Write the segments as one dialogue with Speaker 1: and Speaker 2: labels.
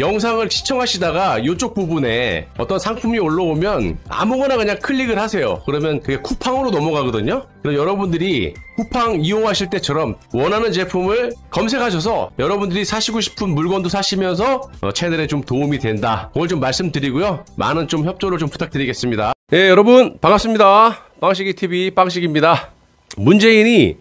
Speaker 1: 영상을 시청하시다가 이쪽 부분에 어떤 상품이 올라오면 아무거나 그냥 클릭을 하세요. 그러면 그게 쿠팡으로 넘어가거든요. 그럼 여러분들이 쿠팡 이용하실 때처럼 원하는 제품을 검색하셔서 여러분들이 사시고 싶은 물건도 사시면서 어, 채널에 좀 도움이 된다. 그걸 좀 말씀드리고요. 많은 좀 협조를 좀 부탁드리겠습니다. 네, 여러분 반갑습니다. 빵식이 TV 빵식입니다. 문재인이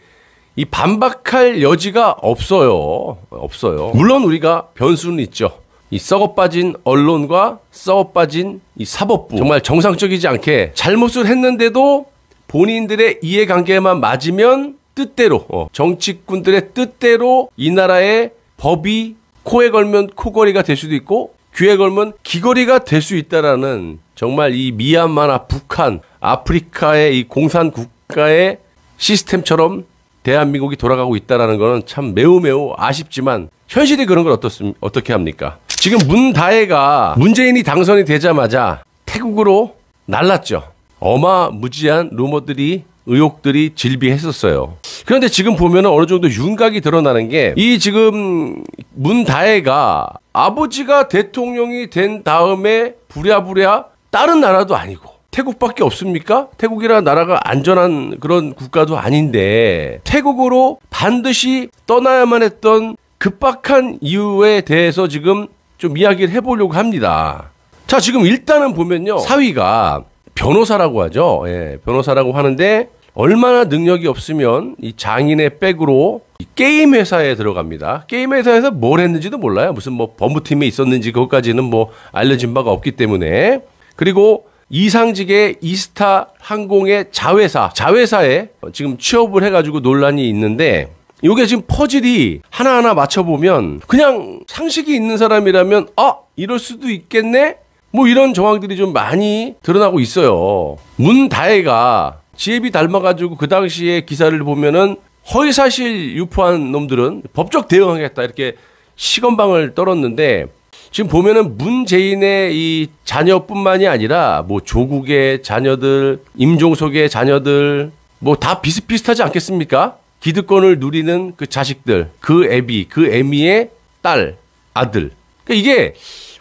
Speaker 1: 이 반박할 여지가 없어요. 없어요. 물론 우리가 변수는 있죠. 이 썩어 빠진 언론과 썩어 빠진 이 사법부 정말 정상적이지 않게 잘못을 했는데도 본인들의 이해관계만 맞으면 뜻대로 어, 정치꾼들의 뜻대로 이 나라의 법이 코에 걸면 코걸이가 될 수도 있고 귀에 걸면 귀걸이가 될 수 있다라는 정말 이 미얀마나 북한 아프리카의 이 공산 국가의 시스템처럼 대한민국이 돌아가고 있다라는 거는 참 매우 매우 아쉽지만 현실이 그런 걸 어떻습, 어떻게 합니까? 지금 문다혜가 문재인이 당선이 되자마자 태국으로 날랐죠. 어마무지한 루머들이 의혹들이 질비했었어요. 그런데 지금 보면 어느 정도 윤곽이 드러나는 게 이 지금 문다혜가 아버지가 대통령이 된 다음에 부랴부랴 다른 나라도 아니고 태국밖에 없습니까? 태국이라는 나라가 안전한 그런 국가도 아닌데 태국으로 반드시 떠나야만 했던 급박한 이유에 대해서 지금 좀 이야기를 해보려고 합니다. 자, 지금 일단은 보면요. 사위가 변호사라고 하죠. 예, 변호사라고 하는데 얼마나 능력이 없으면 이 장인의 백으로 이 게임 회사에 들어갑니다. 게임 회사에서 뭘 했는지도 몰라요. 무슨 뭐 법무팀에 있었는지 그것까지는 뭐 알려진 바가 없기 때문에 그리고 이상직의 이스타 항공의 자회사 자회사에 지금 취업을 해가지고 논란이 있는데 요게 지금 퍼즐이 하나하나 맞춰보면 그냥 상식이 있는 사람이라면 아 이럴 수도 있겠네 뭐 이런 정황들이 좀 많이 드러나고 있어요. 문다혜가 지혜비 닮아가지고 그 당시에 기사를 보면은 허위사실 유포한 놈들은 법적 대응하겠다 이렇게 시건방을 떨었는데 지금 보면은 문재인의 이 자녀뿐만이 아니라 뭐 조국의 자녀들, 임종석의 자녀들 뭐 다 비슷비슷하지 않겠습니까? 기득권을 누리는 그 자식들, 그 애비, 그 애미의 딸, 아들. 그러니까 이게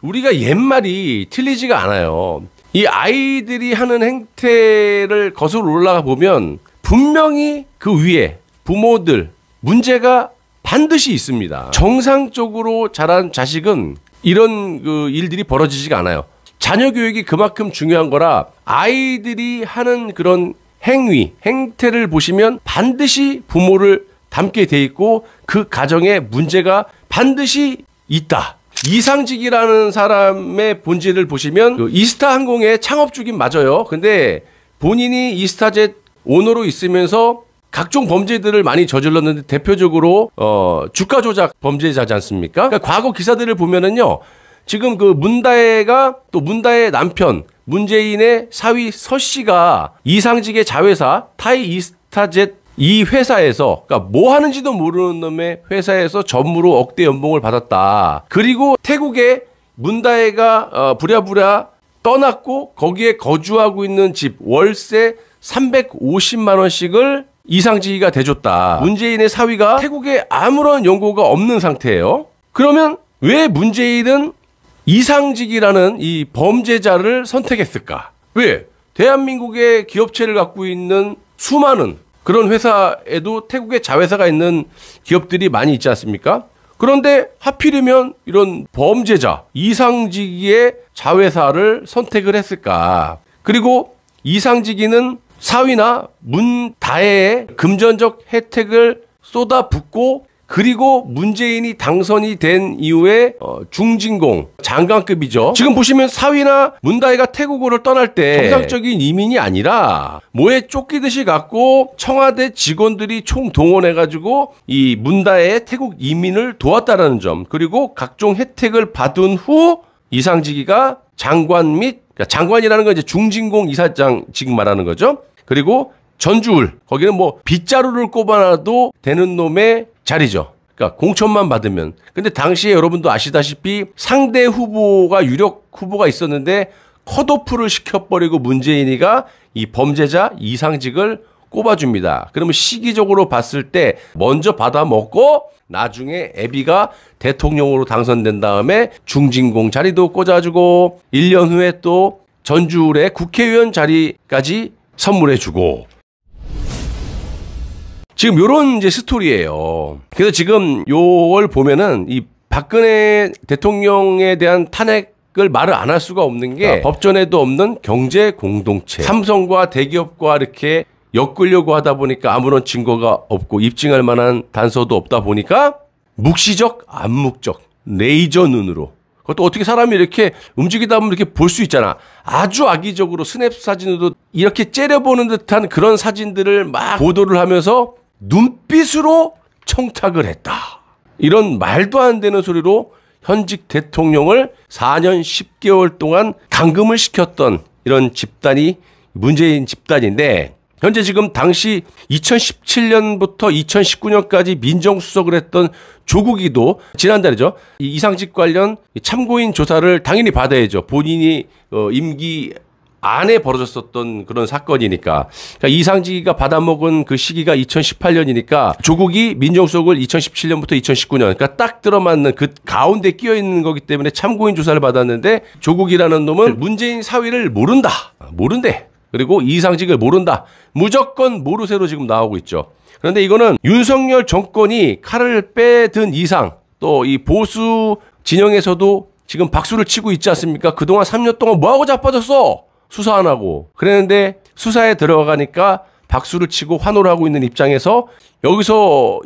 Speaker 1: 우리가 옛말이 틀리지가 않아요. 이 아이들이 하는 행태를 거슬러 올라가 보면 분명히 그 위에 부모들 문제가 반드시 있습니다. 정상적으로 자란 자식은 이런 그 일들이 벌어지지가 않아요. 자녀 교육이 그만큼 중요한 거라 아이들이 하는 그런 행위, 행태를 보시면 반드시 부모를 닮게돼 있고 그 가정에 문제가 반드시 있다. 이상직이라는 사람의 본질을 보시면 그 이스타 항공의 창업주긴 맞아요. 근데 본인이 이스타젯 오너로 있으면서 각종 범죄들을 많이 저질렀는데 대표적으로 어 주가 조작 범죄자지 않습니까? 그러니까 과거 기사들을 보면은요. 지금 그 문다혜가 또 문다혜 남편 문재인의 사위 서 씨가 이상직의 자회사 타이 이스타젯 이 회사에서 그러니까 뭐 하는지도 모르는 놈의 회사에서 전무로 억대 연봉을 받았다. 그리고 태국에 문다혜가 어, 부랴부랴 떠났고 거기에 거주하고 있는 집 월세 350만 원씩을 이상지가 대줬다. 문재인의 사위가 태국에 아무런 연고가 없는 상태예요. 그러면 왜 문재인은 이상직이라는 이 범죄자를 선택했을까? 왜? 대한민국의 기업체를 갖고 있는 수많은 그런 회사에도 태국의 자회사가 있는 기업들이 많이 있지 않습니까? 그런데 하필이면 이런 범죄자 이상직의 자회사를 선택을 했을까? 그리고 이상직이는 사위나 문다혜의 금전적 혜택을 쏟아붓고 그리고 문재인이 당선이 된 이후에 어, 중진공 장관급이죠. 지금 보시면 사위나 문다이가 태국으로 떠날 때 정상적인 이민이 아니라 뭐에 쫓기듯이 갔고 청와대 직원들이 총동원해가지고 이 문다의 태국 이민을 도왔다라는 점 그리고 각종 혜택을 받은 후이상지기가 장관 및 그러니까 장관이라는 건 이제 중진공 이사장 지금 말하는 거죠. 그리고 전주울 거기는 뭐 빗자루를 꼽아놔도 되는 놈의 자리죠. 그러니까 공천만 받으면. 근데 당시에 여러분도 아시다시피 상대 후보가 유력 후보가 있었는데 컷오프를 시켜버리고 문재인이가 이 범죄자 이상직을 꼽아줍니다. 그러면 시기적으로 봤을 때 먼저 받아먹고 나중에 애비가 대통령으로 당선된 다음에 중진공 자리도 꽂아주고 1년 후에 또 전주울의 국회의원 자리까지 선물해주고 지금 요런 이제 스토리예요. 그래서 지금 요걸 보면은 이 박근혜 대통령에 대한 탄핵 을 말을 안 할 수가 없는 게 아, 법전에도 없는 경제 공동체 삼성과 대기업과 이렇게 엮으려고 하다 보니까 아무런 증거가 없고 입증할 만한 단서도 없다 보니까 묵시적 암묵적 레이저 눈으로 그것도 어떻게 사람이 이렇게 움직이다 보면 이렇게 볼 수 있잖아. 아주 악의적으로 스냅 사진으로 이렇게 째려보는 듯한 그런 사진들을 막 보도를 하면서 눈빛으로 청탁을 했다. 이런 말도 안 되는 소리로 현직 대통령을 4년 10개월 동안 감금을 시켰던 이런 집단이 문재인 집단인데 현재 지금 당시 2017년부터 2019년까지 민정수석을 했던 조국이도 지난달이죠. 이 이상직 관련 참고인 조사를 당연히 받아야죠. 본인이 어, 임기 안에 벌어졌었던 그런 사건이니까 그러니까 이상지가 받아먹은 그 시기가 2018년이니까 조국이 민정수석을 2017년부터 2019년 그러니까 딱 들어맞는 그 가운데 끼어 있는 거기 때문에 참고인 조사를 받았는데 조국이라는 놈은 음. 문재인 사위를 모른다 모른대 그리고 이상직을 모른다 무조건 모르쇠로 지금 나오고 있죠 그런데 이거는 윤석열 정권이 칼을 빼든 이상 또 이 보수 진영에서도 지금 박수를 치고 있지 않습니까? 그동안 3년 동안 뭐하고 자빠졌어? 수사 안 하고 그랬는데 수사에 들어가니까 박수를 치고 환호를 하고 있는 입장에서 여기서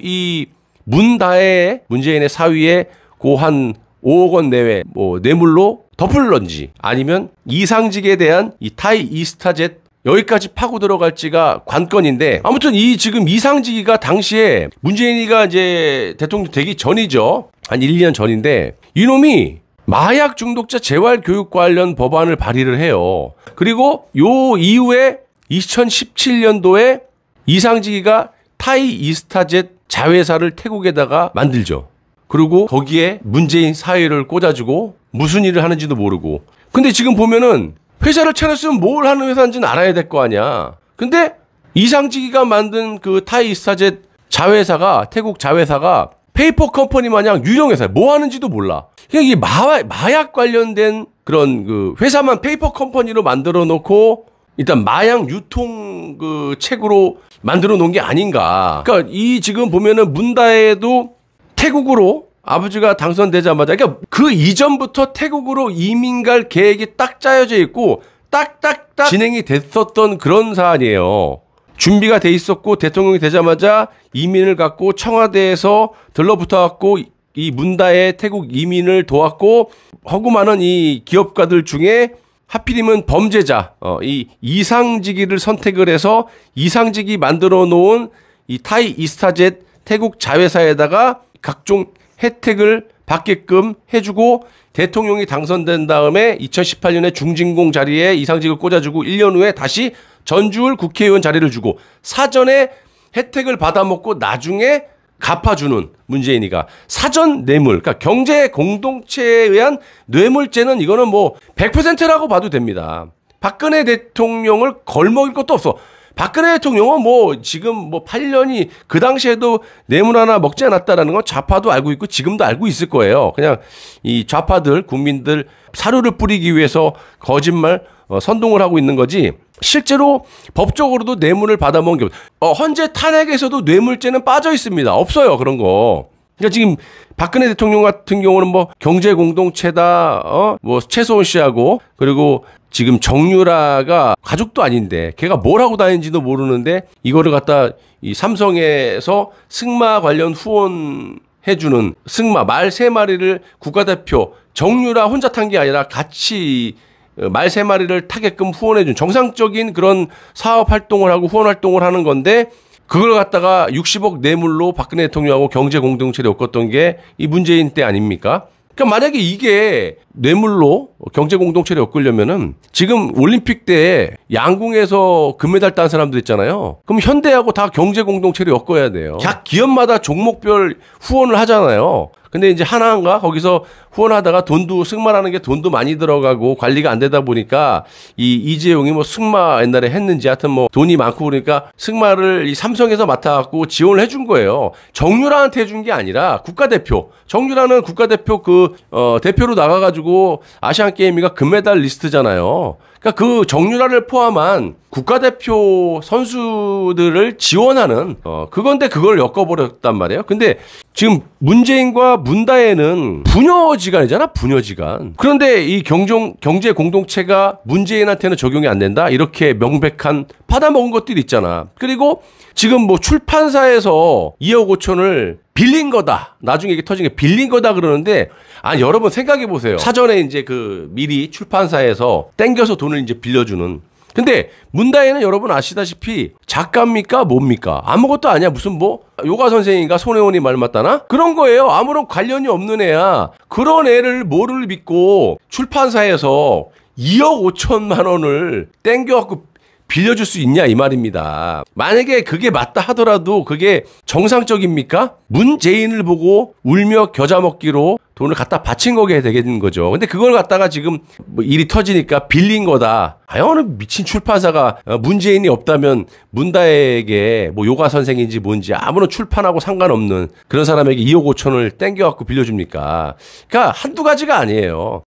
Speaker 1: 이문다의 문재인의 사위에 고한 5억 원 내외 뭐 뇌물로 덮을런지 아니면 이상직에 대한 이 타이 이스타젯 여기까지 파고 들어갈지가 관건인데 아무튼 이 지금 이상직이가 당시에 문재인이가 이제 대통령 되기 전이죠. 한 1, 2년 전인데 이놈이 마약 중독자 재활 교육 관련 법안을 발의를 해요. 그리고 요 이후에 2017년도에 이상지기가 타이 이스타젯 자회사를 태국에다가 만들죠. 그리고 거기에 문재인 사회를 꽂아주고 무슨 일을 하는지도 모르고. 근데 지금 보면은 회사를 차렸으면 뭘 하는 회사인지는 알아야 될 거 아니야. 근데 이상지기가 만든 그 타이 이스타젯 자회사가 태국 자회사가 페이퍼 컴퍼니 마냥 유령회사야. 뭐 하는지도 몰라. 그냥 이 마, 마약 관련된 그런 그 회사만 페이퍼 컴퍼니로 만들어 놓고 일단 마약 유통 그 책으로 만들어 놓은 게 아닌가. 그러니까 이 지금 보면은 문다에도 태국으로 아버지가 당선되자마자 그러니까 그 이전부터 태국으로 이민 갈 계획이 딱 짜여져 있고 딱딱딱 진행이 됐었던 그런 사안이에요. 준비가 돼 있었고 대통령이 되자마자 이민을 갖고 청와대에서 들러붙어 갖고 이 문다의 태국 이민을 도왔고 허구 많은 이 기업가들 중에 하필이면 범죄자 어, 이이상직이를 선택을 해서 이상직이 만들어 놓은 이 타이 이스타젯 태국 자회사에다가 각종 혜택을 받게끔 해주고 대통령이 당선된 다음에 2018년에 중진공 자리에 이상직을 꽂아주고 1년 후에 다시 전주울 국회의원 자리를 주고 사전에 혜택을 받아먹고 나중에 갚아주는 문재인이가 사전 뇌물, 그러니까 경제 공동체에 의한 뇌물죄는 이거는 뭐 100%라고 봐도 됩니다. 박근혜 대통령을 걸먹일 것도 없어. 박근혜 대통령은 뭐 지금 뭐 8년이 그 당시에도 내물 하나 먹지 않았다라는 건 좌파도 알고 있고 지금도 알고 있을 거예요. 그냥 이 좌파들 국민들 사료를 뿌리기 위해서 거짓말 어, 선동을 하고 있는 거지. 실제로 법적으로도 뇌물을 받아먹은 게 어, 헌재 탄핵에서도 뇌물죄는 빠져 있습니다. 없어요 그런 거. 그러니까 지금 박근혜 대통령 같은 경우는 뭐 경제 공동체다, 어, 뭐 최소원 씨하고 그리고 지금 정유라가 가족도 아닌데 걔가 뭘 하고 다니는지도 모르는데 이거를 갖다 이 삼성에서 승마 관련 후원 해주는 승마 말 세 마리를 국가대표 정유라 혼자 탄 게 아니라 같이 어, 말세 마리를 타게끔 후원해준 정상적인 그런 사업 활동을 하고 후원 활동을 하는 건데 그걸 갖다가 60억 뇌물로 박근혜 대통령하고 경제 공동체를 엮었던 게 이 문재인 때 아닙니까? 그러니까 만약에 이게 뇌물로 경제 공동체를 엮으려면은 지금 올림픽 때 양궁에서 금메달 딴 사람들 있잖아요. 그럼 현대하고 다 경제 공동체를 엮어야 돼요. 각 기업마다 종목별 후원을 하잖아요. 근데 이제 하나인가 거기서 후원하다가 돈도 승마라는 게 돈도 많이 들어가고 관리가 안 되다 보니까 이 이재용이 뭐 승마 옛날에 했는지 하여튼 뭐 돈이 많고 그러니까 승마를 이 삼성에서 맡아갖고 지원을 해준 거예요. 정유라한테 해준 게 아니라 국가대표. 정유라는 국가대표 그, 어, 대표로 나가가지고 아시안게임이가 금메달 리스트잖아요. 그러니까 그 정유라를 포함한 국가대표 선수들을 지원하는 어 그건데 그걸 엮어버렸단 말이에요. 근데 지금 문재인과 문다혜는 부녀지간이잖아 부녀지간. 그런데 이 경종 경제 공동체가 문재인한테는 적용이 안 된다 이렇게 명백한 받아먹은 것들이 있잖아. 그리고 지금 뭐 출판사에서 2억 5천을 빌린 거다. 나중에 이게 터진 게 빌린 거다 그러는데 아 여러분 생각해 보세요. 사전에 이제 그 미리 출판사에서 땡겨서 돈을 이제 빌려주는 근데 문다혜는 여러분 아시다시피 작가입니까 뭡니까 아무것도 아니야 무슨 뭐 요가 선생인가 손혜원이 말 맞다나 그런 거예요 아무런 관련이 없는 애야 그런 애를 뭐를 믿고 출판사에서 2억 5천만 원을 땡겨갖고 빌려줄 수 있냐 이 말입니다. 만약에 그게 맞다 하더라도 그게 정상적입니까? 문재인을 보고 울며 겨자 먹기로 돈을 갖다 바친 거게 되는 거죠. 근데 그걸 갖다가 지금 뭐 일이 터지니까 빌린 거다. 아, 연느 미친 출판사가 어, 문재인이 없다면 문다에게 뭐 요가 선생인지 뭔지 아무런 출판하고 상관없는 그런 사람에게 2억 5천을 땡겨갖고 빌려줍니까? 그러니까 한두 가지가 아니에요.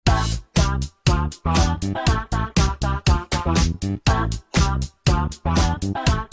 Speaker 1: ba ba ba